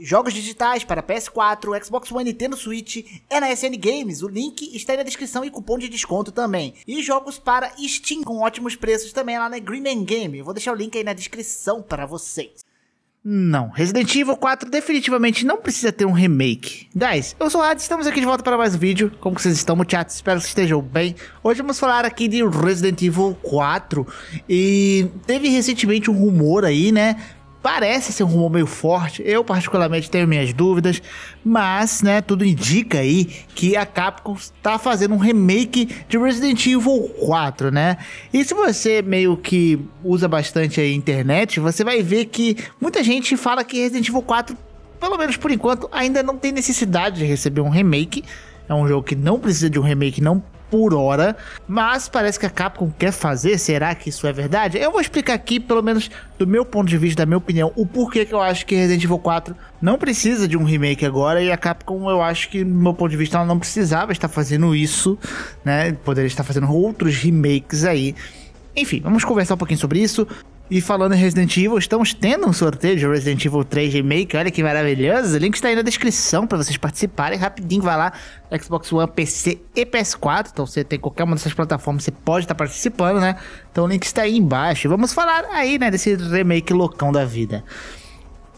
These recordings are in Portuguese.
Jogos digitais para PS4, Xbox One, Nintendo Switch é na SN Games. O link está aí na descrição e cupom de desconto também. E jogos para Steam com ótimos preços também lá na Green Game. vou deixar o link aí na descrição para vocês. Não, Resident Evil 4 definitivamente não precisa ter um remake. Guys, eu sou o Hades, estamos aqui de volta para mais um vídeo. Como vocês estão, muchachos? Espero que estejam bem. Hoje vamos falar aqui de Resident Evil 4. E teve recentemente um rumor aí, né? parece ser um rumor meio forte. Eu, particularmente, tenho minhas dúvidas, mas, né, tudo indica aí que a Capcom está fazendo um remake de Resident Evil 4, né? E se você meio que usa bastante a internet, você vai ver que muita gente fala que Resident Evil 4, pelo menos por enquanto, ainda não tem necessidade de receber um remake. É um jogo que não precisa de um remake, não por hora, mas parece que a Capcom quer fazer. Será que isso é verdade? Eu vou explicar aqui, pelo menos do meu ponto de vista, da minha opinião, o porquê que eu acho que Resident Evil 4 não precisa de um remake agora e a Capcom, eu acho que, do meu ponto de vista, ela não precisava estar fazendo isso, né? Poderia estar fazendo outros remakes aí. Enfim, vamos conversar um pouquinho sobre isso. E falando em Resident Evil, estamos tendo um sorteio de Resident Evil 3 Remake, olha que maravilhoso. O link está aí na descrição para vocês participarem. Rapidinho, vai lá, Xbox One, PC e PS4. Então você tem qualquer uma dessas plataformas, você pode estar tá participando, né? Então o link está aí embaixo. Vamos falar aí, né, desse remake loucão da vida.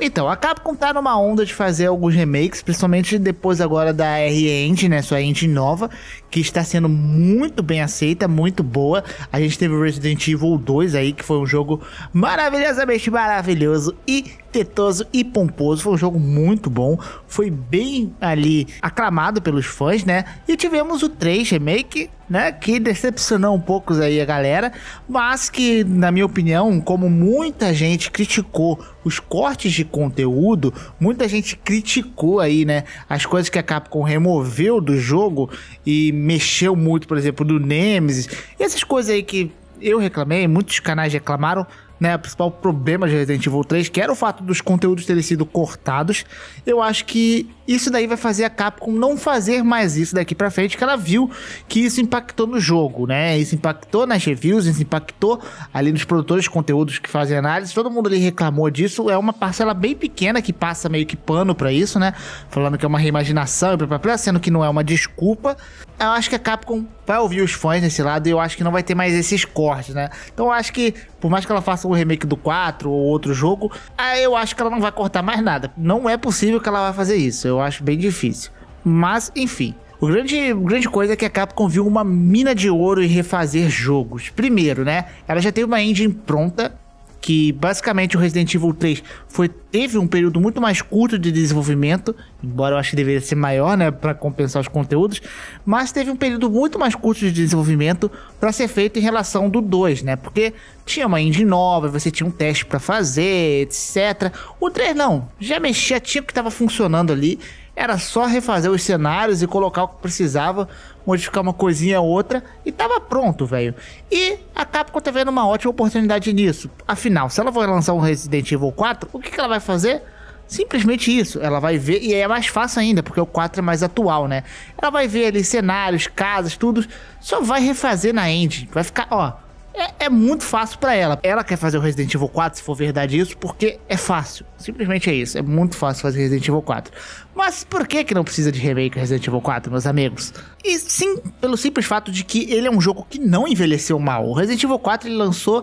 Então, a Capcom tá numa onda de fazer alguns remakes, principalmente depois agora da r End, né, sua engine nova, que está sendo muito bem aceita, muito boa. A gente teve Resident Evil 2 aí, que foi um jogo maravilhosamente maravilhoso e tetoso e pomposo. Foi um jogo muito bom, foi bem ali aclamado pelos fãs, né? E tivemos o 3 Remake, né? Que decepcionou um pouco aí a galera, mas que, na minha opinião, como muita gente criticou os cortes de conteúdo, muita gente criticou aí, né? As coisas que a Capcom removeu do jogo e mexeu muito, por exemplo, do Nemesis, essas coisas aí que eu reclamei, muitos canais reclamaram, né, o principal problema de Resident Evil 3, que era o fato dos conteúdos terem sido cortados, eu acho que isso daí vai fazer a Capcom não fazer mais isso daqui para frente, que ela viu que isso impactou no jogo, né? Isso impactou nas reviews, isso impactou ali nos produtores de conteúdos que fazem análise, todo mundo ali reclamou disso, é uma parcela bem pequena que passa meio que pano para isso, né? Falando que é uma reimaginação, sendo que não é uma desculpa. Eu acho que a Capcom vai ouvir os fãs nesse lado e eu acho que não vai ter mais esses cortes, né? Então eu acho que, por mais que ela faça um remake do 4 ou outro jogo, aí eu acho que ela não vai cortar mais nada. Não é possível que ela vá fazer isso, eu acho bem difícil. Mas, enfim. O grande, grande coisa é que a Capcom viu uma mina de ouro em refazer jogos. Primeiro, né? Ela já tem uma engine pronta que basicamente o Resident Evil 3 foi, teve um período muito mais curto de desenvolvimento, embora eu acho que deveria ser maior, né, para compensar os conteúdos, mas teve um período muito mais curto de desenvolvimento para ser feito em relação do 2, né? Porque tinha uma engine nova, você tinha um teste para fazer, etc. O 3 não, já mexia, tinha o que estava funcionando ali era só refazer os cenários e colocar o que precisava, modificar uma coisinha ou outra e tava pronto, velho. E a Capcom tá vendo uma ótima oportunidade nisso. Afinal, se ela for lançar um Resident Evil 4, o que, que ela vai fazer? Simplesmente isso. Ela vai ver, e é mais fácil ainda, porque o 4 é mais atual, né? Ela vai ver ali cenários, casas, tudo. Só vai refazer na engine. Vai ficar, ó. É, é muito fácil para ela. Ela quer fazer o Resident Evil 4, se for verdade isso, porque é fácil. Simplesmente é isso. É muito fácil fazer Resident Evil 4. Mas por que que não precisa de remake Resident Evil 4, meus amigos? E sim, pelo simples fato de que ele é um jogo que não envelheceu mal. O Resident Evil 4 ele lançou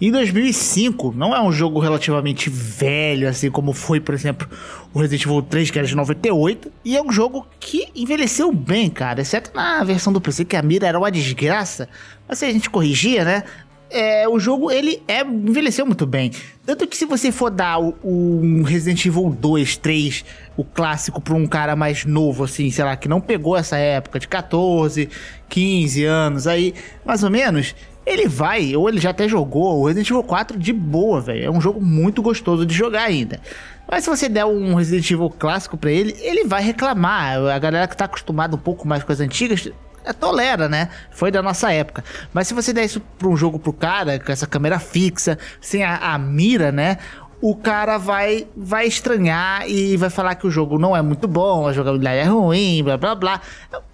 em 2005. Não é um jogo relativamente velho, assim como foi, por exemplo, o Resident Evil 3, que era de 98. E é um jogo que envelheceu bem, cara. Exceto na versão do PC, que a mira era uma desgraça. Mas se a gente corrigia, né? É, o jogo ele é, envelheceu muito bem. Tanto que se você for dar o, um Resident Evil 2, 3, o clássico para um cara mais novo, assim, sei lá, que não pegou essa época de 14, 15 anos aí, mais ou menos, ele vai, ou ele já até jogou, o Resident Evil 4 de boa, velho. É um jogo muito gostoso de jogar ainda. Mas se você der um Resident Evil clássico para ele, ele vai reclamar. A galera que tá acostumada um pouco mais com as antigas é, tolera, né? Foi da nossa época. Mas se você der isso pra um jogo pro cara, com essa câmera fixa, sem a, a mira, né? o cara vai vai estranhar e vai falar que o jogo não é muito bom, a jogabilidade é ruim, blá blá blá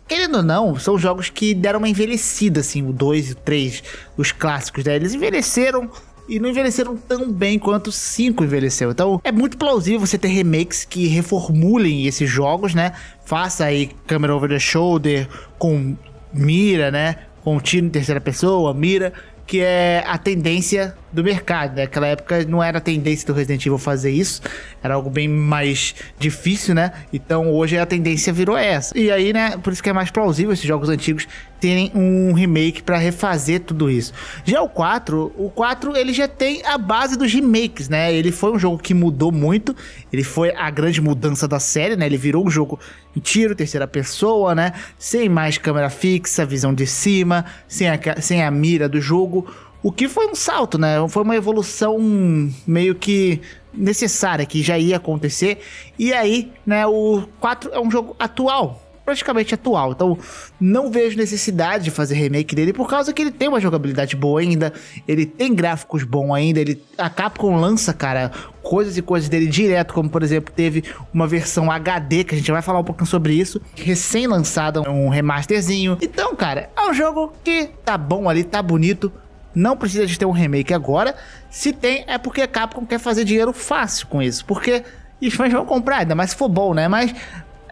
querendo ou não, são jogos que deram uma envelhecida, assim, o 2 e o 3, os clássicos, né? Eles envelheceram e não envelheceram tão bem quanto o 5 envelheceu. Então, é muito plausível você ter remakes que reformulem esses jogos, né? Faça aí câmera over the shoulder com mira, né? Com tiro em terceira pessoa, mira, que é a tendência do mercado. Né? Naquela né? época não era tendência do Resident Evil fazer isso, era algo bem mais difícil, né? Então hoje a tendência virou essa. E aí, né, por isso que é mais plausível esses jogos antigos terem um remake para refazer tudo isso. Já o 4, o 4 ele já tem a base dos remakes, né? Ele foi um jogo que mudou muito, ele foi a grande mudança da série, né? Ele virou um jogo em tiro, terceira pessoa, né? Sem mais câmera fixa, visão de cima, sem a, sem a mira do jogo o que foi um salto, né? Foi uma evolução meio que necessária, que já ia acontecer. E aí, né, o 4 é um jogo atual, praticamente atual. Então, não vejo necessidade de fazer remake dele por causa que ele tem uma jogabilidade boa ainda, ele tem gráficos bons ainda, ele a Capcom lança, cara, coisas e coisas dele direto, como por exemplo, teve uma versão HD que a gente vai falar um pouquinho sobre isso, recém-lançada, um remasterzinho. Então, cara, é um jogo que tá bom ali, tá bonito, não precisa de ter um remake agora. Se tem, é porque a Capcom quer fazer dinheiro fácil com isso. Porque os fãs vão comprar, ainda mais se for bom, né? Mas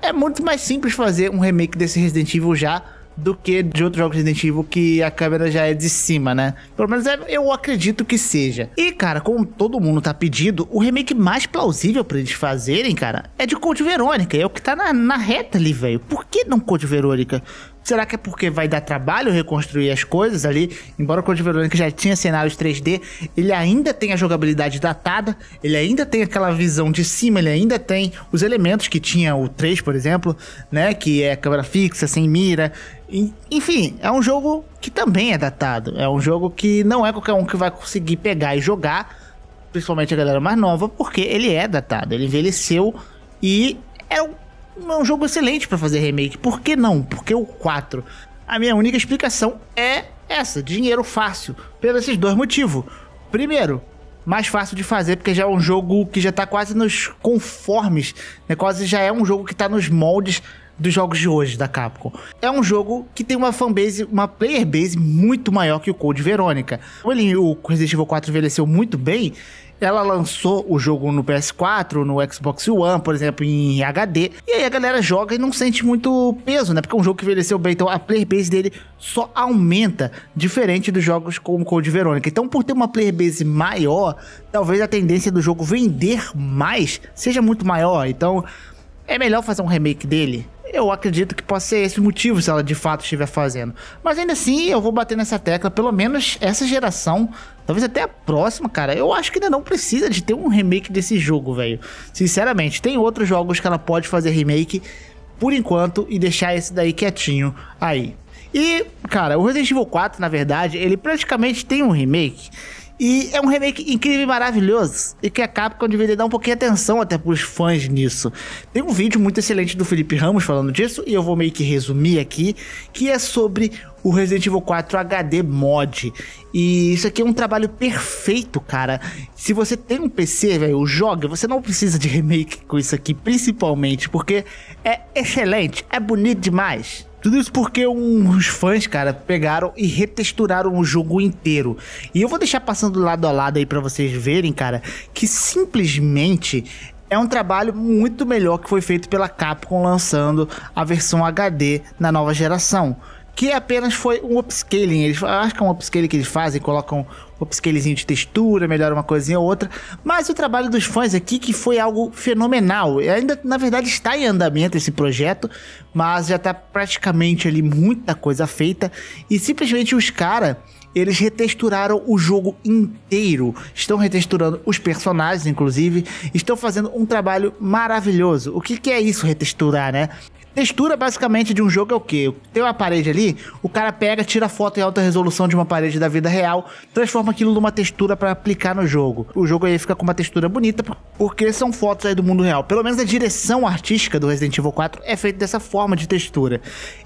é muito mais simples fazer um remake desse Resident Evil já do que de outro jogo Resident Evil que a câmera já é de cima, né? Pelo menos é, eu acredito que seja. E, cara, como todo mundo tá pedindo, o remake mais plausível para eles fazerem, cara, é de Code Verônica. É o que tá na, na reta ali, velho. Por que não Code Verônica? Será que é porque vai dar trabalho reconstruir as coisas ali? Embora o Code Verônica já tinha cenários 3D, ele ainda tem a jogabilidade datada, ele ainda tem aquela visão de cima, ele ainda tem os elementos que tinha o 3, por exemplo, né? Que é câmera fixa, sem mira. Enfim, é um jogo que também é datado. É um jogo que não é qualquer um que vai conseguir pegar e jogar, principalmente a galera mais nova, porque ele é datado, ele envelheceu e é um é um jogo excelente para fazer remake. Por que não? Porque o 4. A minha única explicação é essa: dinheiro fácil. Pelos esses dois motivos. Primeiro, mais fácil de fazer, porque já é um jogo que já tá quase nos conformes, né? Quase já é um jogo que tá nos moldes dos jogos de hoje da Capcom. É um jogo que tem uma fanbase, uma player base muito maior que o Code Verônica. o Resident Evil 4 envelheceu muito bem. Ela lançou o jogo no PS4, no Xbox One, por exemplo, em HD. E aí a galera joga e não sente muito peso, né? Porque é um jogo que envelheceu bem, então a player base dele só aumenta, diferente dos jogos como Code Verônica. Então, por ter uma player base maior, talvez a tendência do jogo vender mais seja muito maior. Então, é melhor fazer um remake dele eu acredito que possa ser esse o motivo se ela de fato estiver fazendo. Mas ainda assim, eu vou bater nessa tecla, pelo menos essa geração, talvez até a próxima, cara. Eu acho que ainda não precisa de ter um remake desse jogo, velho. Sinceramente, tem outros jogos que ela pode fazer remake por enquanto e deixar esse daí quietinho aí. E, cara, o Resident Evil 4, na verdade, ele praticamente tem um remake e é um remake incrível e maravilhoso. E que a Capcom deveria dar um pouquinho de atenção até pros fãs nisso. Tem um vídeo muito excelente do Felipe Ramos falando disso, e eu vou meio que resumir aqui, que é sobre o Resident Evil 4 HD mod. E isso aqui é um trabalho perfeito, cara. Se você tem um PC, velho, joga, você não precisa de remake com isso aqui, principalmente, porque é excelente, é bonito demais. Tudo isso porque uns fãs, cara, pegaram e retexturaram o jogo inteiro. E eu vou deixar passando lado a lado aí para vocês verem, cara, que simplesmente é um trabalho muito melhor que foi feito pela Capcom lançando a versão HD na nova geração que apenas foi um upscaling. Eles, acho que é um upscaling que eles fazem, colocam um upscalezinho de textura, melhora uma coisinha ou outra. Mas o trabalho dos fãs aqui que foi algo fenomenal. Ainda, na verdade, está em andamento esse projeto, mas já está praticamente ali muita coisa feita. E simplesmente os caras eles retexturaram o jogo inteiro. Estão retexturando os personagens, inclusive. Estão fazendo um trabalho maravilhoso. O que, que é isso, retexturar, né? Textura basicamente de um jogo é o quê? Tem uma parede ali, o cara pega, tira foto em alta resolução de uma parede da vida real, transforma aquilo numa textura para aplicar no jogo. O jogo aí fica com uma textura bonita, porque são fotos aí do mundo real. Pelo menos a direção artística do Resident Evil 4 é feita dessa forma de textura.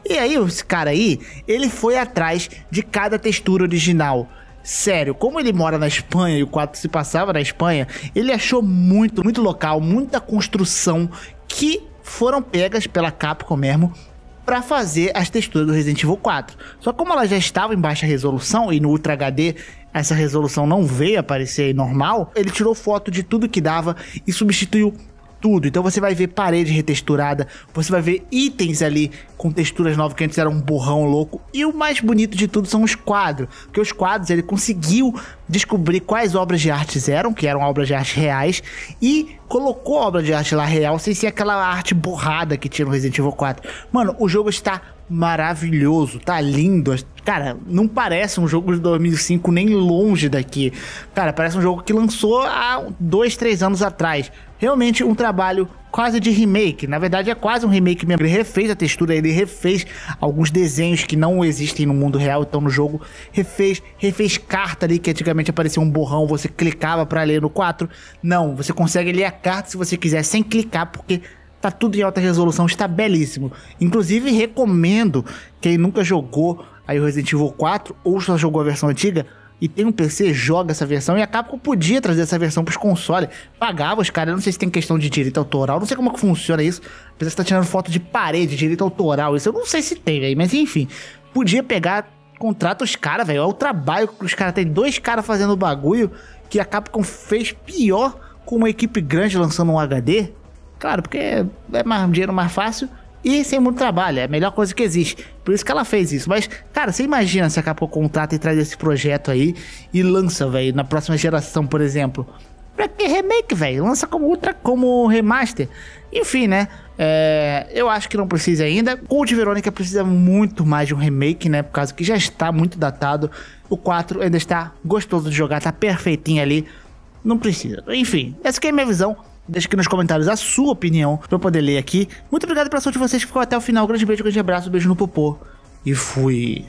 E aí, esse cara aí, ele foi atrás de cada textura original. Sério, como ele mora na Espanha e o 4 se passava na Espanha, ele achou muito, muito local, muita construção que foram pegas pela Capcom mesmo para fazer as texturas do Resident Evil 4. Só como ela já estava em baixa resolução e no Ultra HD essa resolução não veio aparecer normal, ele tirou foto de tudo que dava e substituiu tudo. Então você vai ver parede retexturada, você vai ver itens ali com texturas novas que antes era um borrão louco. E o mais bonito de tudo são os quadros, porque os quadros ele conseguiu descobrir quais obras de arte eram, que eram obras de arte reais, e colocou a obra de arte lá real sem ser aquela arte borrada que tinha no Resident Evil 4. Mano, o jogo está maravilhoso, tá lindo. Cara, não parece um jogo de 2005 nem longe daqui. Cara, parece um jogo que lançou há dois, três anos atrás. Realmente um trabalho quase de remake. Na verdade, é quase um remake mesmo. Ele refez a textura, ele refez alguns desenhos que não existem no mundo real, então no jogo. Refez, refez carta ali que antigamente aparecia um borrão, você clicava para ler no 4. Não, você consegue ler a carta se você quiser sem clicar, porque Tá tudo em alta resolução, está belíssimo. Inclusive, recomendo quem nunca jogou aí o Resident Evil 4 ou só jogou a versão antiga e tem um PC, joga essa versão e a Capcom podia trazer essa versão pros consoles. Pagava os caras, não sei se tem questão de direito autoral, não sei como é que funciona isso. Apesar de estar tá tirando foto de parede, direito autoral, isso eu não sei se tem, velho, mas enfim. Podia pegar, contrata os caras, velho. É o trabalho que os caras têm, dois caras fazendo o bagulho que a Capcom fez pior com uma equipe grande lançando um HD Claro, porque é, é, mais, dinheiro mais fácil e sem muito trabalho, é a melhor coisa que existe. Por isso que ela fez isso. Mas, cara, você imagina se acabou o contrato e traz esse projeto aí e lança, velho, na próxima geração, por exemplo. Pra que remake, velho? Lança como ultra, como remaster. Enfim, né? É, eu acho que não precisa ainda. Cult Verônica precisa muito mais de um remake, né? Por causa que já está muito datado. O 4 ainda está gostoso de jogar, tá perfeitinho ali. Não precisa. Enfim, essa aqui é a minha visão. Deixa aqui nos comentários a sua opinião pra eu poder ler aqui. Muito obrigado pela atenção de vocês que ficou até o final. Um grande beijo, um grande abraço, um beijo no popô e fui.